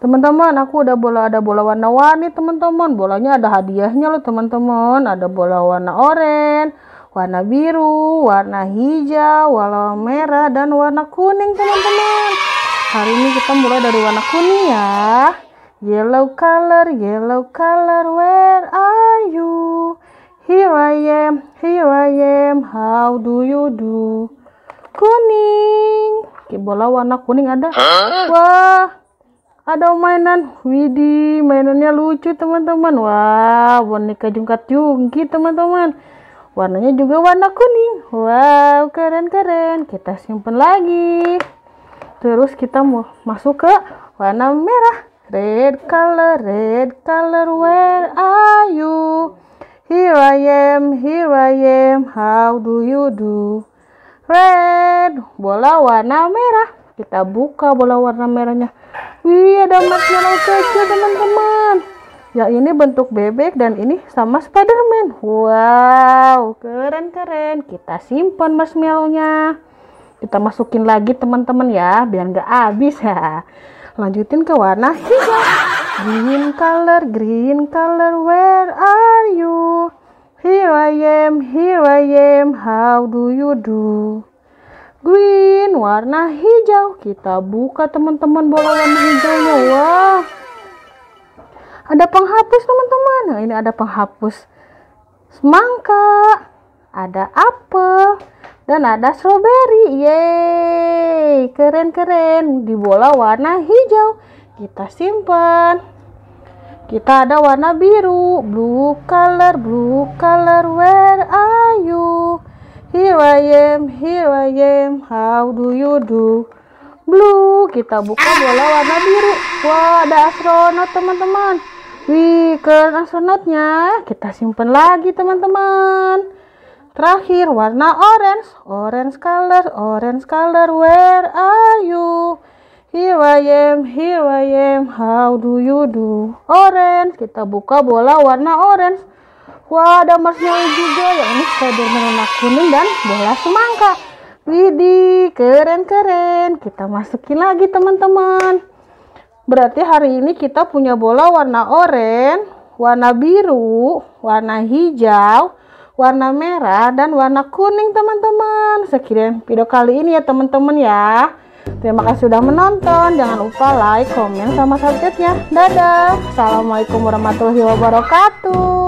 Teman-teman, aku udah bola ada bola warna-warni, teman-teman. Bolanya ada hadiahnya loh, teman-teman. Ada bola warna oranye, warna biru, warna hijau, warna merah dan warna kuning, teman-teman. Hari ini kita mulai dari warna kuning ya. Yellow color, yellow color, where are you? Here I am, here I am, how do you do? Kuning. Oke, bola warna kuning ada. Wah, ada mainan Widi, mainannya lucu teman-teman wow boneka jungkat jungki teman-teman warnanya juga warna kuning wow keren-keren kita simpan lagi terus kita mau masuk ke warna merah red color red color where are you here I am here I am how do you do red bola warna merah kita buka bola warna merahnya Wih, iya, ada marshmallow kecil teman-teman. Ya ini bentuk bebek dan ini sama Spiderman. Wow, keren-keren. Kita simpan marshmallownya. Kita masukin lagi teman-teman ya, biar nggak habis ya. Lanjutin ke warna hijau. Green color, green color, where are you? Here I am, here I am, how do you do? warna hijau. Kita buka teman-teman bola warna hijaunya. Wah. Ada penghapus teman-teman. Nah, ini ada penghapus semangka, ada apel, dan ada strawberry. Yeay, keren-keren. Di bola warna hijau. Kita simpan kita ada warna biru blue color blue color where are I am, here I am, how do you do? Blue, kita buka bola warna biru. Wah, ada astronot teman-teman. Wih, keren astronotnya kita simpan lagi teman-teman. Terakhir warna orange, orange color, orange color. Where are you? Here I am, here I am, how do you do? Orange, kita buka bola warna orange. Wah, ada marshmallow juga. Yang ini Spiderman warna kuning dan bola semangka. Widih, keren-keren. Kita masukin lagi, teman-teman. Berarti hari ini kita punya bola warna oranye, warna biru, warna hijau, warna merah, dan warna kuning, teman-teman. Sekian video kali ini ya, teman-teman ya. Terima kasih sudah menonton. Jangan lupa like, komen, sama subscribe-nya. Dadah. Assalamualaikum warahmatullahi wabarakatuh.